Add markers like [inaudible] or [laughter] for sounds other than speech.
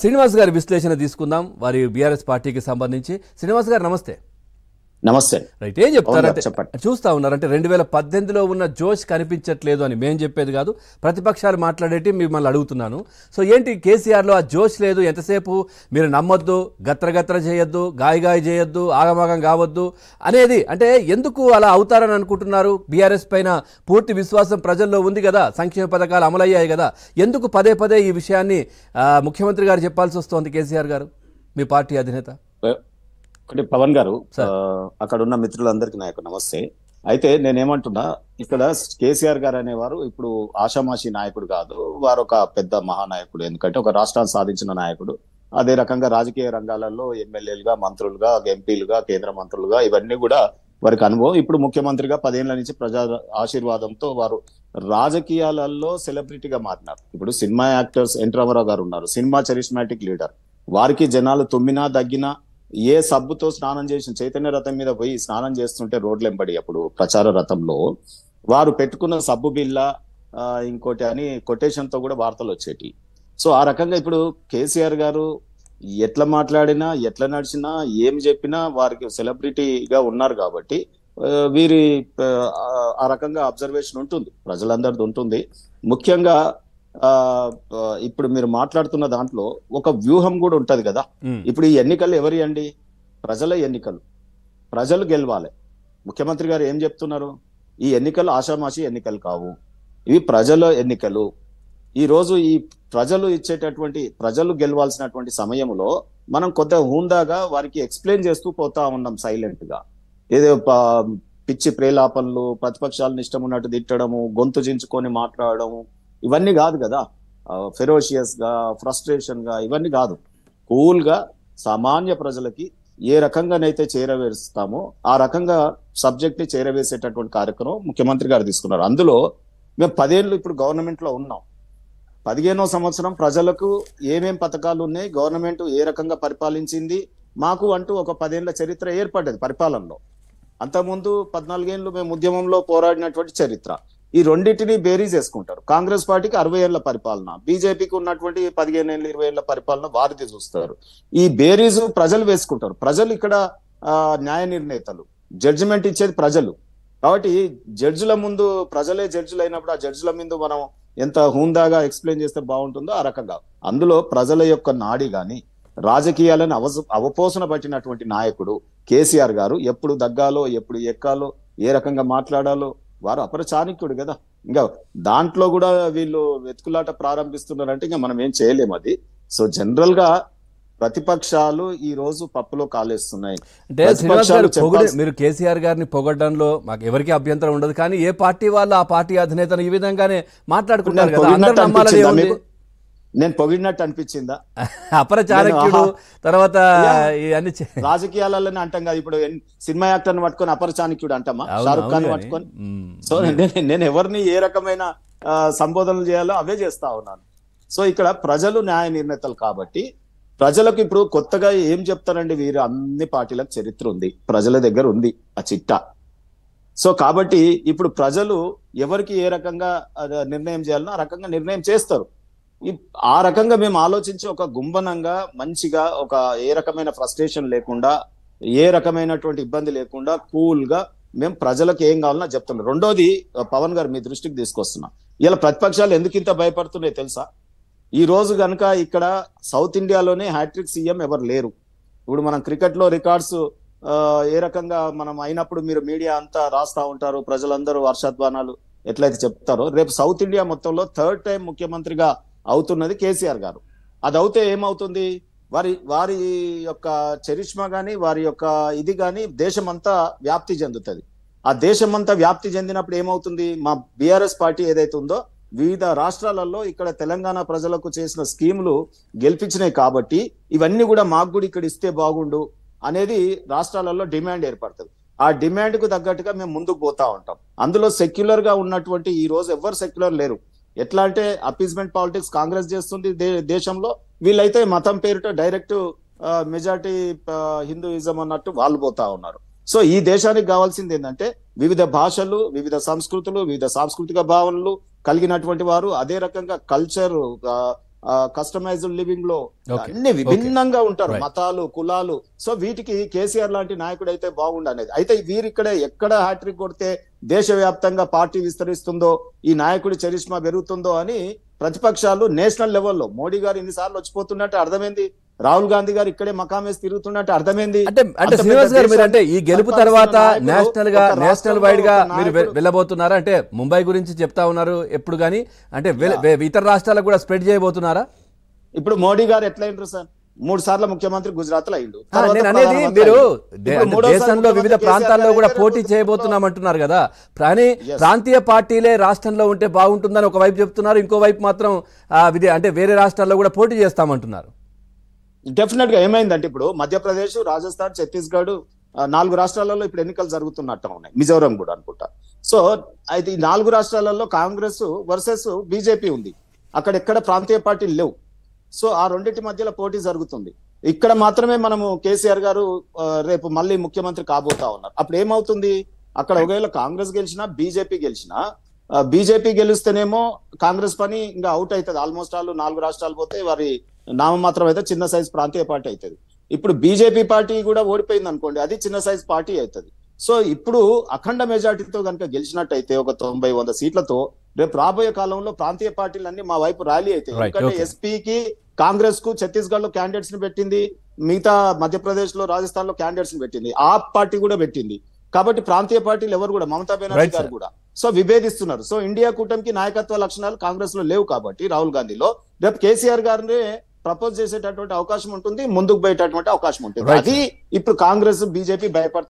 శ్రీనివాస్ గారి విశ్లేషణ తీసుకుందాం వారి బీఆర్ఎస్ పార్టీకి సంబంధించి శ్రీనివాస్ గారు నమస్తే నమస్తే చెప్తారంటే చూస్తా ఉన్నారంటే రెండు వేల పద్దెనిమిదిలో ఉన్న జోష్ కనిపించట్లేదు అని మేము చెప్పేది కాదు ప్రతిపక్షాలు మాట్లాడేటి మిమ్మల్ని అడుగుతున్నాను సో ఏంటి కేసీఆర్ లో ఆ జోష్ లేదు ఎంతసేపు మీరు నమ్మొద్దు గత్రగత్ర చేయొద్దు గాయ గాయ చేయొద్దు ఆగమాగం కావద్దు అనేది అంటే ఎందుకు అలా అవుతారని అనుకుంటున్నారు బీఆర్ఎస్ పైన పూర్తి విశ్వాసం ప్రజల్లో ఉంది కదా సంక్షేమ పథకాలు అమలయ్యాయి కదా ఎందుకు పదే పదే ఈ విషయాన్ని ముఖ్యమంత్రి గారు చెప్పాల్సి వస్తోంది కేసీఆర్ గారు మీ పార్టీ అధినేత ఒకటి పవన్ గారు అక్కడ ఉన్న మిత్రులందరికీ నా యొక్క నమస్తే అయితే నేనేమంటున్నా ఇక్కడ కేసీఆర్ గారు అనేవారు ఇప్పుడు ఆషామాషి నాయకుడు కాదు వారు ఒక పెద్ద మహానాయకుడు ఎందుకంటే ఒక రాష్ట్రాన్ని సాధించిన నాయకుడు అదే రకంగా రాజకీయ రంగాలలో ఎమ్మెల్యేలుగా మంత్రులుగా ఎంపీలుగా కేంద్ర మంత్రులుగా ఇవన్నీ కూడా వారికి అనుభవం ఇప్పుడు ముఖ్యమంత్రిగా పదేళ్ల నుంచి ప్రజా ఆశీర్వాదంతో వారు రాజకీయాలలో సెలబ్రిటీగా మారినారు ఇప్పుడు సినిమా యాక్టర్స్ ఎన్ రామారావు గారు ఉన్నారు సినిమా చరిస్మాటిక్ లీడర్ వారికి జనాలు తుమ్మినా దగ్గినా ఏ సబ్బుతో స్నానం చేసిన చైతన్య రథం మీద పోయి స్నానం చేస్తుంటే రోడ్లు వెంబడి అప్పుడు ప్రచార రథంలో వారు పెట్టుకున్న సబ్బు బిల్ల ఇంకోటి అని కొటేషన్తో కూడా వార్తలు వచ్చేటి సో ఆ రకంగా ఇప్పుడు కేసీఆర్ గారు ఎట్లా మాట్లాడినా ఎట్లా నడిచినా ఏం చెప్పినా వారికి సెలబ్రిటీగా ఉన్నారు కాబట్టి వీరి ఆ రకంగా అబ్జర్వేషన్ ఉంటుంది ప్రజలందరిది ఉంటుంది ముఖ్యంగా ఇప్పుడు మీరు మాట్లాడుతున్న దాంట్లో ఒక వ్యూహం కూడా ఉంటది కదా ఇప్పుడు ఈ ఎన్నికలు ఎవరి అండి ప్రజల ఎన్నికలు ప్రజలు గెలవాలి ముఖ్యమంత్రి గారు ఏం చెప్తున్నారు ఈ ఎన్నికలు ఆషామాషి ఎన్నికలు కావు ఇవి ప్రజల ఎన్నికలు ఈ రోజు ఈ ప్రజలు ఇచ్చేటటువంటి ప్రజలు గెలవాల్సినటువంటి సమయంలో మనం కొంత హుందాగా వారికి ఎక్స్ప్లెయిన్ చేస్తూ పోతా ఉన్నాం సైలెంట్ గా ఏదో పిచ్చి ప్రేలాపనలు ప్రతిపక్షాలను ఇష్టం ఉన్నట్టు తిట్టడము గొంతు చించుకొని మాట్లాడడము ఇవన్నీ కాదు కదా ఫెరోషియస్ గా ఫ్రస్ట్రేషన్ గా ఇవన్నీ కాదు కూల్ గా సామాన్య ప్రజలకి ఏ రకంగానైతే చేరవేస్తామో ఆ రకంగా సబ్జెక్ట్ ని చేరవేసేటటువంటి కార్యక్రమం ముఖ్యమంత్రి గారు తీసుకున్నారు అందులో మేము పదేళ్ళు ఇప్పుడు గవర్నమెంట్ లో ఉన్నాం పదిహేనో సంవత్సరం ప్రజలకు ఏమేం పథకాలు ఉన్నాయి గవర్నమెంట్ ఏ రకంగా పరిపాలించింది మాకు అంటూ ఒక పదేళ్ల చరిత్ర ఏర్పడ్డది పరిపాలనలో అంతకుముందు పద్నాలుగేళ్ళు మేము ఉద్యమంలో పోరాడినటువంటి చరిత్ర ఈ రెండింటిని బేరీ చేసుకుంటారు కాంగ్రెస్ పార్టీకి అరవై ఏళ్ల పరిపాలన బీజేపీకి ఉన్నటువంటి పదిహేను ఏళ్ళు ఇరవై ఏళ్ల పరిపాలన వారిది చూస్తారు ఈ బేరీస్ ప్రజలు వేసుకుంటారు ప్రజలు ఇక్కడ న్యాయ నిర్ణేతలు జడ్జిమెంట్ ఇచ్చేది ప్రజలు కాబట్టి జడ్జిల ముందు ప్రజలే జడ్జులు అయినప్పుడు ఆ జడ్జిల ముందు మనం ఎంత హూందాగా ఎక్స్ప్లెయిన్ చేస్తే బాగుంటుందో ఆ రకంగా అందులో ప్రజల యొక్క నాడి కానీ రాజకీయాలను అవ అవపోసన పట్టినటువంటి నాయకుడు కేసీఆర్ గారు ఎప్పుడు దగ్గాలో ఎప్పుడు ఎక్కాలో ఏ రకంగా మాట్లాడాలో వారు అపరచానికుడు కదా ఇంకా దాంట్లో కూడా వీళ్ళు వెతుకులాట ప్రారంభిస్తున్నారంటే ఇంకా మనం ఏం చేయలేము అది సో జనరల్ గా ప్రతిపక్షాలు ఈ రోజు పప్పులో కాలేస్తున్నాయి అంటే మీరు కేసీఆర్ గారిని పొగడంలో మాకు ఎవరికి అభ్యంతరం ఉండదు కానీ ఏ పార్టీ వాళ్ళు ఆ పార్టీ అధినేతను ఈ విధంగానే మాట్లాడుకుంటారు కదా నేను పొగిడినట్టు అనిపించిందా [laughs] అపరచారకుడు తర్వాత రాజకీయాలలోనే అంటాం కదా ఇప్పుడు సినిమా యాక్టర్ పట్టుకొని అపరచాణక్యుడు అంటామా షారుఖ్ ఖాన్ పట్టుకొని సో నేను ఎవరిని ఏ రకమైన సంబోధనలు చేయాలో అవే చేస్తా ఉన్నాను సో ఇక్కడ ప్రజలు న్యాయ నిర్ణేతలు కాబట్టి ప్రజలకు ఇప్పుడు కొత్తగా ఏం చెప్తారండి వీరు అన్ని పార్టీలకు చరిత్ర ఉంది ప్రజల దగ్గర ఉంది ఆ చిట్ట సో కాబట్టి ఇప్పుడు ప్రజలు ఎవరికి ఏ రకంగా నిర్ణయం చేయాలనో ఆ రకంగా నిర్ణయం చేస్తారు ఆ రకంగా మేము ఆలోచించి ఒక గుంబనంగా మంచిగా ఒక ఏ రకమైన ఫ్రస్ట్రేషన్ లేకుండా ఏ రకమైనటువంటి ఇబ్బంది లేకుండా కూల్ గా మేము ప్రజలకు ఏం కావాలన్నా చెప్తున్నాం రెండోది పవన్ గారు మీ దృష్టికి తీసుకొస్తున్నా ఇలా ప్రతిపక్షాలు ఎందుకు ఇంత భయపడుతున్నాయి తెలుసా ఈ రోజు కనుక ఇక్కడ సౌత్ ఇండియాలోనే హ్యాట్రిక్ సీఎం ఎవరు లేరు ఇప్పుడు మనం క్రికెట్లో రికార్డ్స్ ఏ రకంగా మనం అయినప్పుడు మీరు మీడియా అంతా రాస్తా ఉంటారు ప్రజలందరూ వర్షాధ్వానాలు ఎట్లయితే చెప్తారో రేపు సౌత్ ఇండియా మొత్తంలో థర్డ్ టైం ముఖ్యమంత్రిగా అవుతున్నది కేసీఆర్ గారు అది అవుతే ఏమవుతుంది వారి వారి యొక్క చరిష్మా కానీ వారి యొక్క ఇది కానీ దేశమంతా వ్యాప్తి చెందుతుంది ఆ దేశమంతా వ్యాప్తి చెందినప్పుడు ఏమవుతుంది మా బీఆర్ఎస్ పార్టీ ఏదైతే ఉందో వివిధ రాష్ట్రాలలో ఇక్కడ తెలంగాణ ప్రజలకు చేసిన స్కీములు గెలిపించినాయి కాబట్టి ఇవన్నీ కూడా మాకు కూడా ఇక్కడ ఇస్తే బాగుండు అనేది రాష్ట్రాలలో డిమాండ్ ఏర్పడుతుంది ఆ డిమాండ్కు తగ్గట్టుగా మేము ముందుకు పోతా ఉంటాం అందులో సెక్యులర్ గా ఉన్నటువంటి ఈ రోజు ఎవరు సెక్యులర్ లేరు ఎట్లా అంటే అపీజ్మెంట్ పాలిటిక్స్ కాంగ్రెస్ చేస్తుంది దేశంలో వీళ్ళైతే మతం పేరుట డైరెక్ట్ మెజార్టీ హిందూయిజం అన్నట్టు వాళ్ళు పోతా ఉన్నారు సో ఈ దేశానికి కావాల్సింది ఏంటంటే వివిధ భాషలు వివిధ సంస్కృతులు వివిధ సాంస్కృతిక భావనలు కలిగినటువంటి వారు అదే రకంగా కల్చర్ కస్టమైజ్డ్ లివింగ్ లో అన్ని విభిన్నంగా ఉంటారు మతాలు కులాలు సో వీటికి కేసీఆర్ లాంటి నాయకుడు అయితే బాగుండనేది అయితే వీరిక్కడ ఎక్కడ హ్యాట్రిక్ కొడితే దేశవ్యాప్తంగా పార్టీ విస్తరిస్తుందో ఈ నాయకుడి చరిష్మా పెరుగుతుందో అని ప్రతిపక్షాలు నేషనల్ లెవెల్లో మోడీ గారు ఇన్నిసార్లు వచ్చిపోతున్నట్టు అర్థమైంది రాహుల్ గాంధీ గారు ఇక్కడే వేసి తిరుగుతున్నట్టు అర్థమైంది అంటే అంటే శ్రీనివాస్ గారు మీరు అంటే ఈ గెలుపు తర్వాత నేషనల్ గా నేషనల్ వైడ్ గా మీరు వెళ్ళబోతున్నారా అంటే ముంబై గురించి చెప్తా ఉన్నారు ఎప్పుడు కానీ అంటే ఇతర రాష్ట్రాలకు కూడా స్ప్రెడ్ చేయబోతున్నారా ఇప్పుడు మోడీ గారు ఎట్లా అయినారు సార్ మూడు సార్లు ముఖ్యమంత్రి గుజరాత్ లో అయిండు నేను అనేది మీరు దేశంలో వివిధ ప్రాంతాల్లో కూడా పోటీ చేయబోతున్నాం అంటున్నారు కదా కానీ ప్రాంతీయ పార్టీలే రాష్ట్రంలో ఉంటే బాగుంటుందని ఒక వైపు చెప్తున్నారు ఇంకో వైపు మాత్రం అంటే వేరే రాష్ట్రాల్లో కూడా పోటీ చేస్తామంటున్నారు డెఫినెట్ గా ఏమైందంటే ఇప్పుడు మధ్యప్రదేశ్ రాజస్థాన్ ఛత్తీస్గఢ్ నాలుగు రాష్ట్రాలలో ఇప్పుడు ఎన్నికలు జరుగుతున్నట్టు ఉన్నాయి మిజోరం కూడా అనుకుంటా సో అయితే ఈ నాలుగు రాష్ట్రాలలో కాంగ్రెస్ వర్సెస్ బీజేపీ ఉంది అక్కడ ఎక్కడ ప్రాంతీయ పార్టీలు లేవు సో ఆ రెండింటి మధ్యలో పోటీ జరుగుతుంది ఇక్కడ మాత్రమే మనము కేసీఆర్ గారు రేపు మళ్ళీ ముఖ్యమంత్రి కాబోతా ఉన్నారు అప్పుడు ఏమవుతుంది అక్కడ ఒకవేళ కాంగ్రెస్ గెలిచినా బీజేపీ గెలిచినా బీజేపీ గెలిస్తేనేమో కాంగ్రెస్ పని ఇంకా అవుట్ అవుతుంది ఆల్మోస్ట్ ఆల్ నాలుగు రాష్ట్రాలు పోతే వారి నామమాత్రం అయితే చిన్న సైజ్ ప్రాంతీయ పార్టీ అవుతుంది ఇప్పుడు బీజేపీ పార్టీ కూడా ఓడిపోయింది అనుకోండి అది చిన్న సైజ్ పార్టీ అవుతుంది సో ఇప్పుడు అఖండ మెజార్టీతో కనుక గెలిచినట్టయితే ఒక తొంభై వంద సీట్లతో రేపు రాబోయే కాలంలో ప్రాంతీయ పార్టీలన్నీ మా వైపు ర్యాలీ అవుతాయి ఎందుకంటే ఎస్పీకి కాంగ్రెస్ కు ఛత్తీస్గఢ్ లో క్యాండిడేట్స్ ని పెట్టింది మిగతా మధ్యప్రదేశ్ లో రాజస్థాన్ లో క్యాండిడేట్స్ ని పెట్టింది ఆ పార్టీ కూడా పెట్టింది కాబట్టి ప్రాంతీయ పార్టీలు ఎవరు కూడా మమతా బెనర్జీ గారు కూడా సో విభేదిస్తున్నారు సో ఇండియా కూటమికి నాయకత్వ లక్షణాలు కాంగ్రెస్ లో లేవు కాబట్టి రాహుల్ గాంధీలో రేపు కేసీఆర్ గారిని ప్రపోజ్ చేసేటటువంటి అవకాశం ఉంటుంది ముందుకు పోయేటటువంటి అవకాశం ఉంటుంది అది ఇప్పుడు కాంగ్రెస్ బీజేపీ భయపడుతుంది